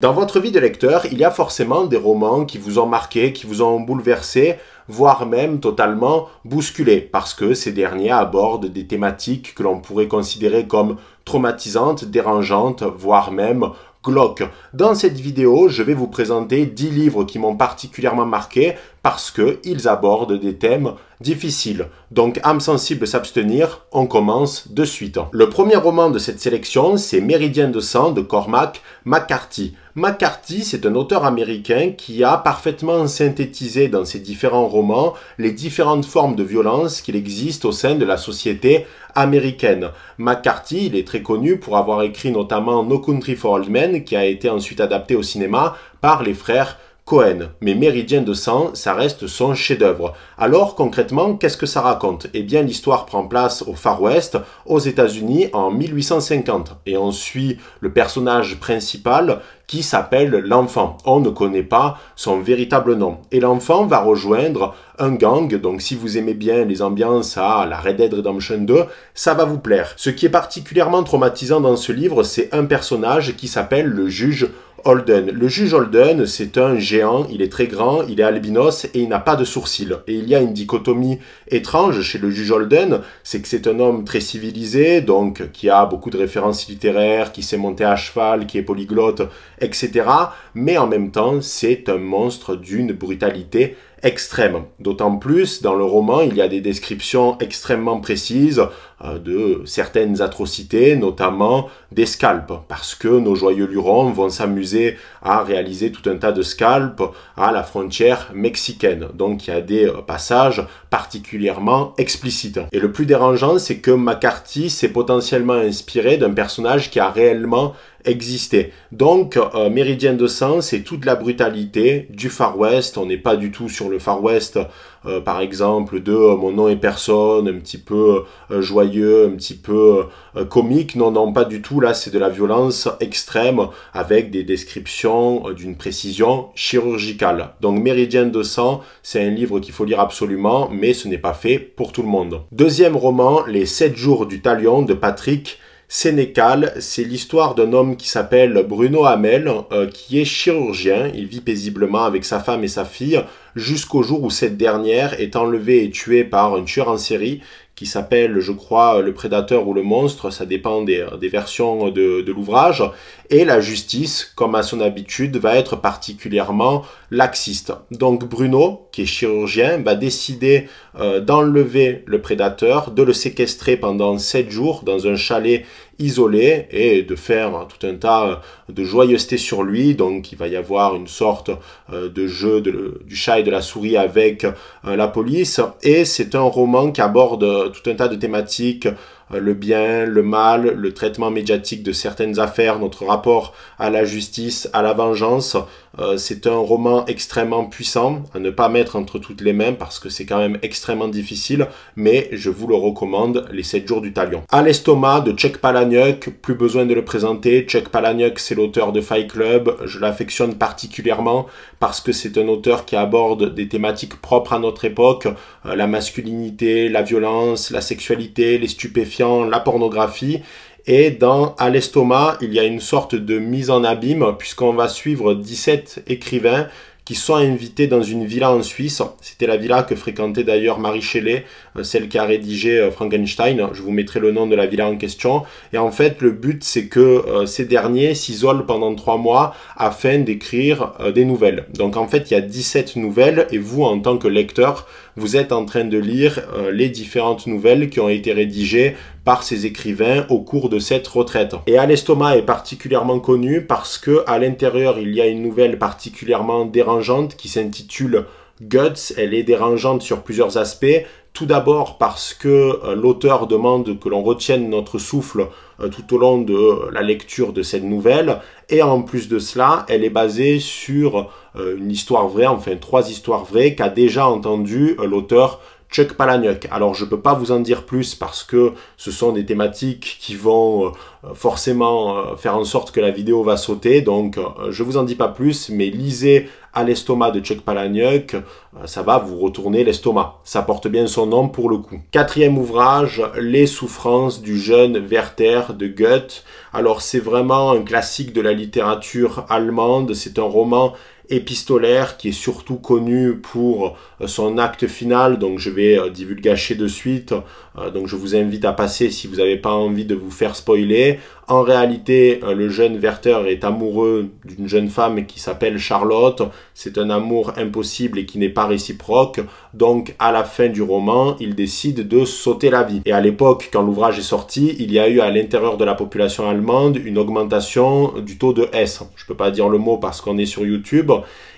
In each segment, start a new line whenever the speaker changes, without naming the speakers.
Dans votre vie de lecteur, il y a forcément des romans qui vous ont marqué, qui vous ont bouleversé, voire même totalement bousculé, parce que ces derniers abordent des thématiques que l'on pourrait considérer comme traumatisantes, dérangeantes, voire même glauques. Dans cette vidéo, je vais vous présenter 10 livres qui m'ont particulièrement marqué, parce qu'ils abordent des thèmes difficiles. Donc, âme sensible s'abstenir, on commence de suite. Le premier roman de cette sélection, c'est Méridien de sang de Cormac McCarthy. McCarthy, c'est un auteur américain qui a parfaitement synthétisé dans ses différents romans les différentes formes de violence qu'il existe au sein de la société américaine. McCarthy, il est très connu pour avoir écrit notamment No Country for Old Men, qui a été ensuite adapté au cinéma par les frères Cohen. Mais Méridien de sang, ça reste son chef-d'œuvre. Alors concrètement, qu'est-ce que ça raconte Eh bien, l'histoire prend place au Far West, aux États-Unis, en 1850. Et on suit le personnage principal qui s'appelle l'enfant. On ne connaît pas son véritable nom. Et l'enfant va rejoindre un gang, donc si vous aimez bien les ambiances à la Red Dead Redemption 2, ça va vous plaire. Ce qui est particulièrement traumatisant dans ce livre, c'est un personnage qui s'appelle le juge Holden. Le juge Holden, c'est un géant, il est très grand, il est albinos et il n'a pas de sourcils. Et il y a une dichotomie étrange chez le juge Holden, c'est que c'est un homme très civilisé, donc qui a beaucoup de références littéraires, qui s'est monté à cheval, qui est polyglotte, etc. Mais en même temps, c'est un monstre d'une brutalité extrême. D'autant plus, dans le roman, il y a des descriptions extrêmement précises euh, de certaines atrocités, notamment des scalps, parce que nos joyeux lurons vont s'amuser à réaliser tout un tas de scalps à la frontière mexicaine. Donc il y a des euh, passages particulièrement explicites. Et le plus dérangeant, c'est que McCarthy s'est potentiellement inspiré d'un personnage qui a réellement existait. Donc, euh, Méridien de sang, c'est toute la brutalité du Far West. On n'est pas du tout sur le Far West, euh, par exemple, de euh, mon nom est personne, un petit peu joyeux, un petit peu comique. Non, non, pas du tout. Là, c'est de la violence extrême avec des descriptions d'une précision chirurgicale. Donc, Méridien de sang, c'est un livre qu'il faut lire absolument, mais ce n'est pas fait pour tout le monde. Deuxième roman, Les 7 jours du talion de Patrick Sénécal, c'est l'histoire d'un homme qui s'appelle Bruno Hamel, euh, qui est chirurgien. Il vit paisiblement avec sa femme et sa fille jusqu'au jour où cette dernière est enlevée et tuée par un tueur en série qui s'appelle, je crois, Le Prédateur ou le Monstre, ça dépend des, versions de, l'ouvrage, et la justice, comme à son habitude, va être particulièrement laxiste. Donc Bruno, qui est chirurgien, va décider euh, d'enlever le prédateur, de le séquestrer pendant 7 jours dans un chalet isolé et de faire tout un tas euh, de joyeuseté sur lui. Donc il va y avoir une sorte euh, de jeu de, du chat et de la souris avec euh, la police. Et c'est un roman qui aborde tout un tas de thématiques euh, le bien, le mal, le traitement médiatique de certaines affaires, notre rapport à la justice, à la vengeance. Euh, c'est un roman extrêmement puissant à ne pas mettre entre toutes les mains parce que c'est quand même extrêmement difficile, mais je vous le recommande, Les 7 jours du talion. À l'estomac de Chuck Palahniuk, plus besoin de le présenter, Tchèque Palahniuk c'est l'auteur de Fight Club, je l'affectionne particulièrement parce que c'est un auteur qui aborde des thématiques propres à notre époque, euh, la masculinité, la violence, la sexualité, les stupéfiants, la pornographie. Et dans À l'estomac, il y a une sorte de mise en abîme, puisqu'on va suivre 17 écrivains qui sont invités dans une villa en Suisse. C'était la villa que fréquentait d'ailleurs Marie Shelley, euh, celle qui a rédigé euh, Frankenstein. Je vous mettrai le nom de la villa en question. Et en fait, le but, c'est que euh, ces derniers s'isolent pendant trois mois afin d'écrire des nouvelles. Donc en fait, il y a 17 nouvelles et vous, en tant que lecteur, vous êtes en train de lire les différentes nouvelles qui ont été rédigées par ses écrivains au cours de cette retraite. Et à l'estomac est particulièrement connu parce que à l'intérieur il y a une nouvelle particulièrement dérangeante qui s'intitule Guts, elle est dérangeante sur plusieurs aspects. Tout d'abord parce que euh, l'auteur demande que l'on retienne notre souffle euh, tout au long de euh, la lecture de cette nouvelle. Et en plus de cela, elle est basée sur une histoire vraie, enfin trois histoires vraies qu'a déjà entendu l'auteur Chuck Palahniuk. Alors je ne peux pas vous en dire plus parce que ce sont des thématiques qui vont euh, forcément euh, faire en sorte que la vidéo va sauter, donc euh, je vous en dis pas plus, mais lisez à l'estomac de Chuck Palahniuk, ça va vous retourner l'estomac. Ça porte bien son nom pour le coup. Quatrième ouvrage, Les souffrances du jeune Werther de Goethe. Alors c'est vraiment un classique de la littérature allemande, c'est un roman épistolaire qui est surtout connu pour euh, son acte final, donc je vais euh, divulgacher de suite, euh, donc je vous invite à passer si vous n'avez pas envie de vous faire spoiler, en réalité, euh, le jeune Werther est amoureux d'une jeune femme qui s'appelle Charlotte. C'est un amour impossible et qui n'est pas réciproque. Donc, à la fin du roman, il décide de sauter la vie. Et à l'époque, quand l'ouvrage est sorti, il y a eu à l'intérieur de la population allemande une augmentation du taux de S. Je ne peux pas dire le mot parce qu'on est sur YouTube.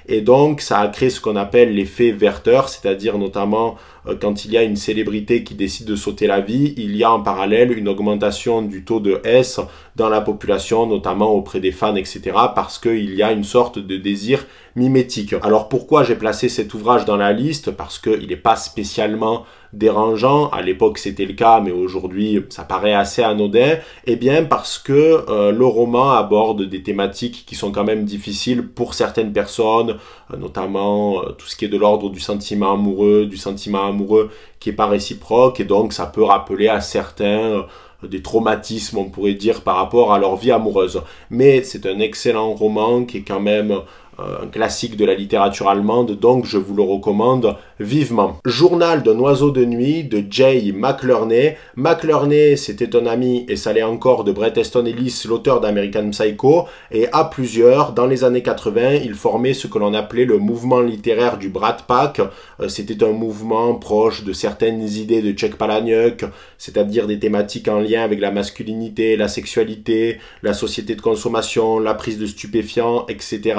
Et donc, ça a créé ce qu'on appelle l'effet Werther, c'est-à-dire notamment euh, quand il y a une célébrité qui décide de sauter la vie, il y a en parallèle une augmentation du taux de S dans la population, notamment auprès des fans, etc., parce qu'il y a une sorte de désir mimétique. Alors pourquoi j'ai placé cet ouvrage dans la liste Parce qu'il n'est pas spécialement dérangeant, à l'époque c'était le cas, mais aujourd'hui ça paraît assez anodin, et eh bien parce que euh, le roman aborde des thématiques qui sont quand même difficiles pour certaines personnes, euh, notamment euh, tout ce qui est de l'ordre du sentiment amoureux, du sentiment amoureux qui n'est pas réciproque, et donc ça peut rappeler à certains euh, des traumatismes, on pourrait dire, par rapport à leur vie amoureuse. Mais c'est un excellent roman qui est quand même un classique de la littérature allemande, donc je vous le recommande vivement. Journal d'un oiseau de nuit de Jay McLurney. McLerney, c'était un ami, et ça l'est encore, de Bret Easton Ellis, l'auteur d'American Psycho, et à plusieurs, dans les années 80, il formait ce que l'on appelait le mouvement littéraire du Brat Pack. Euh, c'était un mouvement proche de certaines idées de Chuck Palahniuk, c'est-à-dire des thématiques en lien avec la masculinité, la sexualité, la société de consommation, la prise de stupéfiants, etc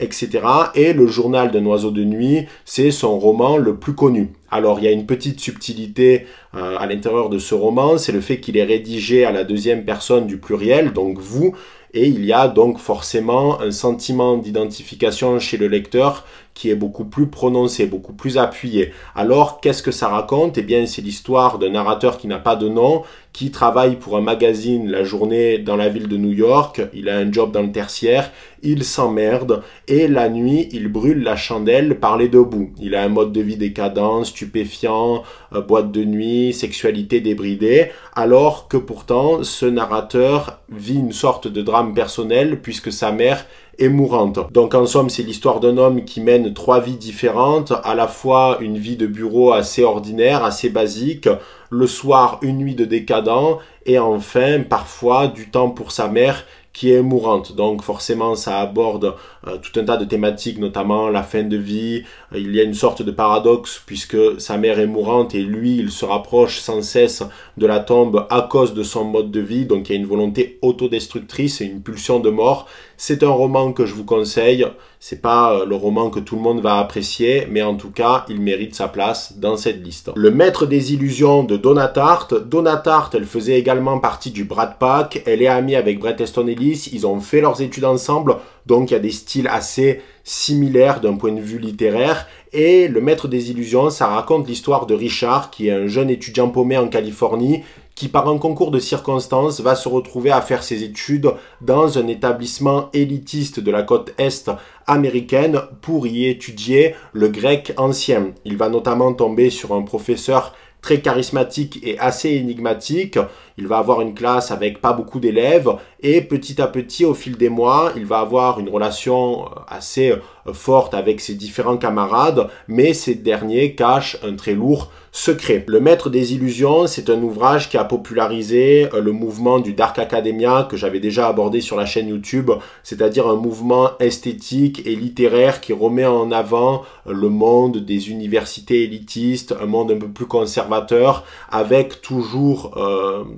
etc. Et le journal d'un oiseau de nuit, c'est son roman le plus connu. Alors il y a une petite subtilité euh, à l'intérieur de ce roman, c'est le fait qu'il est rédigé à la deuxième personne du pluriel, donc vous, et il y a donc forcément un sentiment d'identification chez le lecteur qui est beaucoup plus prononcé, beaucoup plus appuyé. Alors qu'est-ce que ça raconte Eh bien c'est l'histoire d'un narrateur qui n'a pas de nom, qui travaille pour un magazine la journée dans la ville de New York, il a un job dans le tertiaire, il s'emmerde et la nuit il brûle la chandelle par les deux bouts. Il a un mode de vie décadent, stupéfiant, euh, boîte de nuit, sexualité débridée, alors que pourtant ce narrateur vit une sorte de drame personnel puisque sa mère est mourante. Donc en somme, c'est l'histoire d'un homme qui mène trois vies différentes, à la fois une vie de bureau assez ordinaire, assez basique, le soir une nuit de décadent, et enfin parfois du temps pour sa mère qui est mourante. Donc forcément, ça aborde euh, tout un tas de thématiques, notamment la fin de vie. Euh, il y a une sorte de paradoxe puisque sa mère est mourante et lui, il se rapproche sans cesse de la tombe à cause de son mode de vie. Donc il y a une volonté autodestructrice et une pulsion de mort c'est un roman que je vous conseille. C'est pas euh, le roman que tout le monde va apprécier, mais en tout cas, il mérite sa place dans cette liste. Le Maître des Illusions de Donna Tartt. Donna Tartt, elle faisait également partie du Brad Pack. Elle est amie avec Bret Easton Ellis. Ils ont fait leurs études ensemble. Donc, il y a des styles assez similaires d'un point de vue littéraire. Et Le Maître des Illusions, ça raconte l'histoire de Richard, qui est un jeune étudiant paumé en Californie qui par un concours de circonstances va se retrouver à faire ses études dans un établissement élitiste de la côte est américaine pour y étudier le grec ancien. Il va notamment tomber sur un professeur très charismatique et assez énigmatique, il va avoir une classe avec pas beaucoup d'élèves et petit à petit au fil des mois, il va avoir une relation euh, assez euh, forte avec ses différents camarades, mais ces derniers cachent un très lourd secret. Le Maître des Illusions, c'est un ouvrage qui a popularisé euh, le mouvement du Dark Academia que j'avais déjà abordé sur la chaîne YouTube, c'est-à-dire un mouvement esthétique et littéraire qui remet en avant le monde des universités élitistes, un monde un peu plus conservateur, avec toujours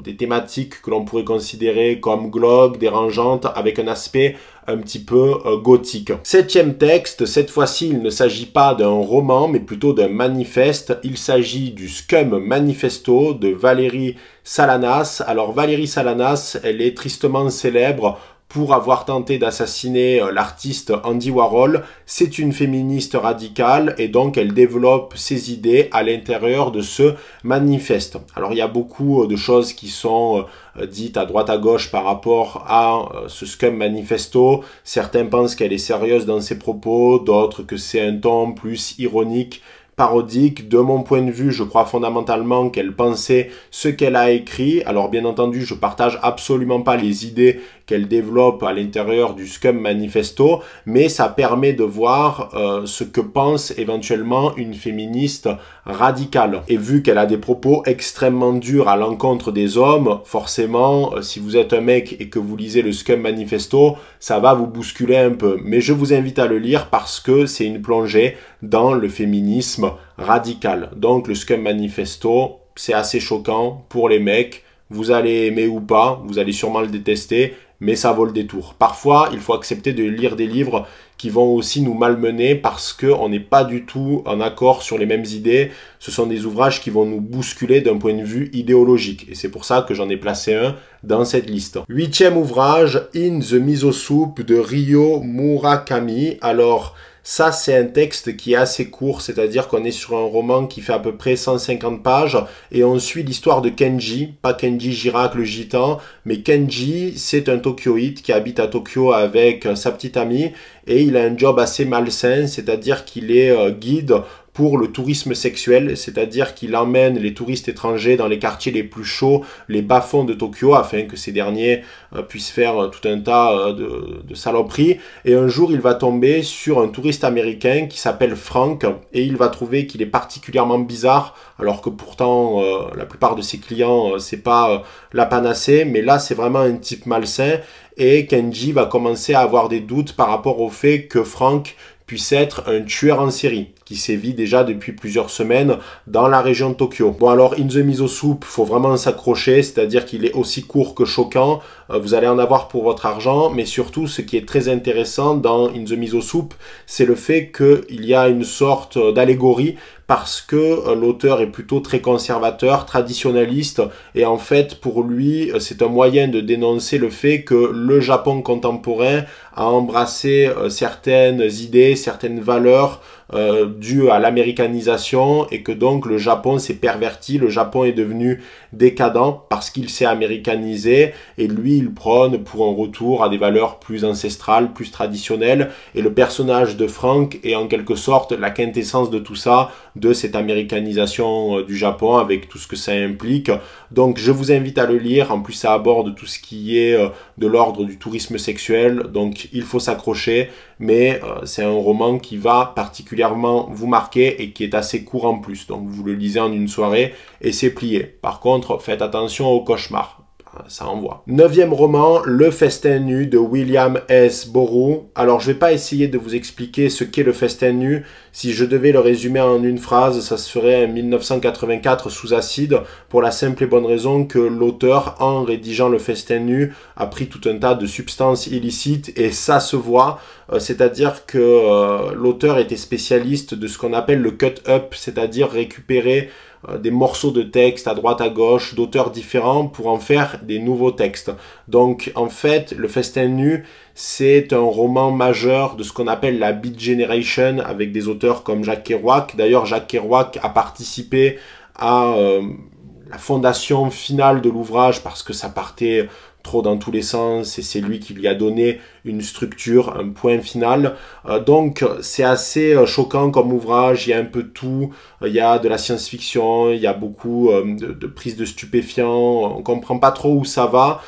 des thématiques que l'on pourrait considérer comme glauques, dérangeantes, avec un aspect un petit peu euh, gothique. Septième texte, cette fois-ci il ne s'agit pas d'un roman mais plutôt d'un manifeste. Il s'agit du Scum Manifesto de Valérie Salanas. Alors Valérie Salanas, elle est tristement célèbre pour avoir tenté d'assassiner euh, l'artiste Andy Warhol. C'est une féministe radicale et donc elle développe ses idées à l'intérieur de ce manifeste. Alors il y a beaucoup euh, de choses qui sont euh, dites à droite à gauche par rapport à ce Scum Manifesto. Certains pensent qu'elle est sérieuse dans ses propos, d'autres que c'est un ton plus ironique parodique. De mon point de vue, je crois fondamentalement qu'elle pensait ce qu'elle a écrit. Alors bien entendu, je partage absolument pas les idées qu'elle développe à l'intérieur du Scum Manifesto, mais ça permet de voir euh, ce que pense éventuellement une féministe radicale. Et vu qu'elle a des propos extrêmement durs à l'encontre des hommes, forcément, euh, si vous êtes un mec et que vous lisez le Scum Manifesto, ça va vous bousculer un peu. Mais je vous invite à le lire parce que c'est une plongée dans le féminisme radical. Donc le Scum Manifesto, c'est assez choquant pour les mecs. Vous allez aimer ou pas, vous allez sûrement le détester, mais ça vaut le détour. Parfois, il faut accepter de lire des livres qui vont aussi nous malmener parce qu'on n'est pas du tout en accord sur les mêmes idées. Ce sont des ouvrages qui vont nous bousculer d'un point de vue idéologique. Et c'est pour ça que j'en ai placé un dans cette liste. Huitième ouvrage, In the Miso Soup de Ryo Murakami. Alors, ça, c'est un texte qui est assez court, c'est-à-dire qu'on est sur un roman qui fait à peu près 150 pages et on suit l'histoire de Kenji, pas Kenji Girac le gitan, mais Kenji, c'est un Tokyoïte qui habite à Tokyo avec euh, sa petite amie et il a un job assez malsain, c'est-à-dire qu'il est euh, guide pour le tourisme sexuel, c'est-à-dire qu'il emmène les touristes étrangers dans les quartiers les plus chauds, les bas-fonds de Tokyo, afin que ces derniers euh, puissent faire euh, tout un tas euh, de, de, saloperies. Et un jour, il va tomber sur un touriste américain qui s'appelle Frank, et il va trouver qu'il est particulièrement bizarre, alors que pourtant, la plupart de ses clients, c'est pas la panacée, mais là, c'est vraiment un type malsain, et Kenji va commencer à avoir des doutes par rapport au fait que Frank puisse être un tueur en série qui sévit déjà depuis plusieurs semaines dans la région de Tokyo. Bon alors In the Miso Soup, faut vraiment s'accrocher, c'est-à-dire qu'il est aussi court que choquant, euh, vous allez en avoir pour votre argent, mais surtout ce qui est très intéressant dans In the Miso Soup, c'est le fait qu'il y a une sorte d'allégorie parce que euh, l'auteur est plutôt très conservateur, traditionnaliste, et en fait pour lui euh, c'est un moyen de dénoncer le fait que le Japon contemporain a embrassé euh, certaines idées, certaines valeurs, euh, dû à l'américanisation et que donc le Japon s'est perverti, le Japon est devenu décadent parce qu'il s'est américanisé et lui il prône pour un retour à des valeurs plus ancestrales, plus traditionnelles et le personnage de Frank est en quelque sorte la quintessence de tout ça, de cette américanisation euh, du Japon avec tout ce que ça implique. Donc je vous invite à le lire, en plus ça aborde tout ce qui est euh, de l'ordre du tourisme sexuel, donc il faut s'accrocher mais euh, c'est un roman qui va particulièrement vous marquer et qui est assez court en plus. Donc vous le lisez en une soirée et c'est plié. Par contre, faites attention au cauchemar. Euh, ça envoie. Neuvième roman, Le Festin Nu de William S. Burroughs. Alors je vais pas essayer de vous expliquer ce qu'est le Festin Nu. Si je devais le résumer en une phrase, ça serait 1984 sous acide pour la simple et bonne raison que l'auteur, en rédigeant le Festin Nu, a pris tout un tas de substances illicites et ça se voit. Euh, c'est-à-dire que euh, l'auteur était spécialiste de ce qu'on appelle le cut-up, c'est-à-dire récupérer euh, des morceaux de texte à droite à gauche d'auteurs différents pour en faire des nouveaux textes. Donc en fait, le festin nu, c'est un roman majeur de ce qu'on appelle la Beat Generation avec des auteurs comme Jacques Kerouac. D'ailleurs, Jacques Kerouac a participé à euh, la fondation finale de l'ouvrage parce que ça partait trop dans tous les sens et c'est lui qui lui a donné une structure, un point final. Euh, donc c'est assez euh, choquant comme ouvrage, il y a un peu tout, euh, il y a de la science-fiction, il y a beaucoup de, de prise de stupéfiants, on comprend pas trop où ça va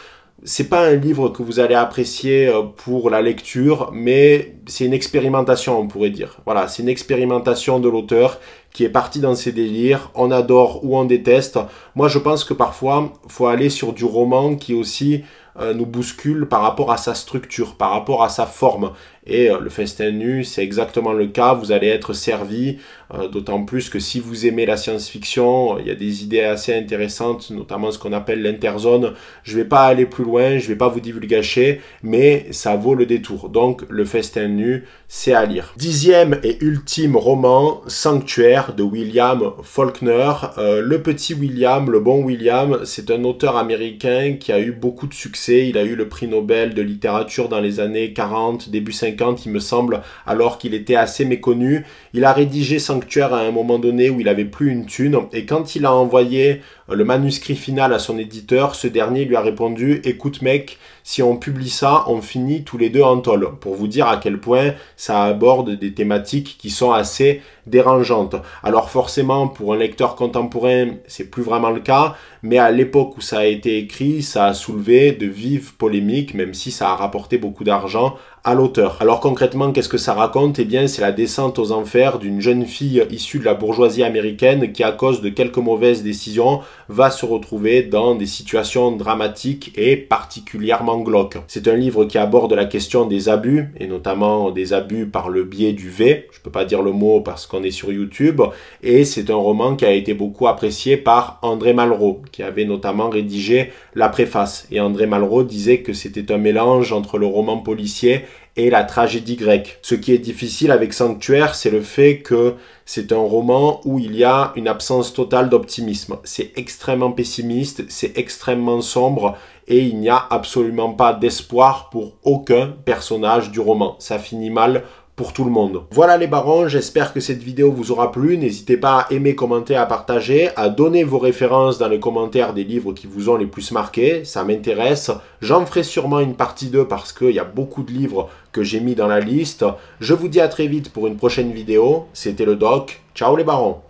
c'est pas un livre que vous allez apprécier euh, pour la lecture, mais c'est une expérimentation, on pourrait dire. Voilà, c'est une expérimentation de l'auteur qui est parti dans ses délires. On adore ou on déteste. Moi, je pense que parfois, faut aller sur du roman qui aussi euh, nous bouscule par rapport à sa structure, par rapport à sa forme. Et euh, le festin nu, c'est exactement le cas, vous allez être servi, euh, d'autant plus que si vous aimez la science-fiction, il y a des idées assez intéressantes, notamment ce qu'on appelle l'interzone. Je ne vais pas aller plus loin, je ne vais pas vous divulgacher, mais ça vaut le détour. Donc le festin nu, c'est à lire. Dixième et ultime roman, Sanctuaire de William Faulkner. Euh, le petit William, le bon William, c'est un auteur américain qui a eu beaucoup de succès. Il a eu le prix Nobel de littérature dans les années 40, début 50 quand il me semble, alors qu'il était assez méconnu. Il a rédigé Sanctuaire à un moment donné où il n'avait plus une thune, et quand il a envoyé euh, le manuscrit final à son éditeur, ce dernier lui a répondu Écoute mec, si on publie ça, on finit tous les deux en tôle. Pour vous dire à quel point ça aborde des thématiques qui sont assez dérangeantes. Alors forcément, pour un lecteur contemporain, c'est plus vraiment le cas, mais à l'époque où ça a été écrit, ça a soulevé de vives polémiques, même si ça a rapporté beaucoup d'argent l'auteur. Alors concrètement, qu'est-ce que ça raconte Eh bien, c'est la descente aux enfers d'une jeune fille issue de la bourgeoisie américaine qui, à cause de quelques mauvaises décisions, va se retrouver dans des situations dramatiques et particulièrement glauques. C'est un livre qui aborde la question des abus, et notamment des abus par le biais du V, je ne peux pas dire le mot parce qu'on est sur YouTube, et c'est un roman qui a été beaucoup apprécié par André Malraux, qui avait notamment rédigé la préface. Et André Malraux disait que c'était un mélange entre le roman policier et la tragédie grecque. Ce qui est difficile avec Sanctuaire, c'est le fait que c'est un roman où il y a une absence totale d'optimisme. C'est extrêmement pessimiste, c'est extrêmement sombre et il n'y a absolument pas d'espoir pour aucun personnage du roman. Ça finit mal pour tout le monde. Voilà les barons, j'espère que cette vidéo vous aura plu. N'hésitez pas à aimer, commenter, à partager, à donner vos références dans les commentaires des livres qui vous ont les plus marqués, ça m'intéresse. J'en ferai sûrement une partie 2 parce qu'il y a beaucoup de livres que j'ai mis dans la liste. Je vous dis à très vite pour une prochaine vidéo. C'était le doc. Ciao les barons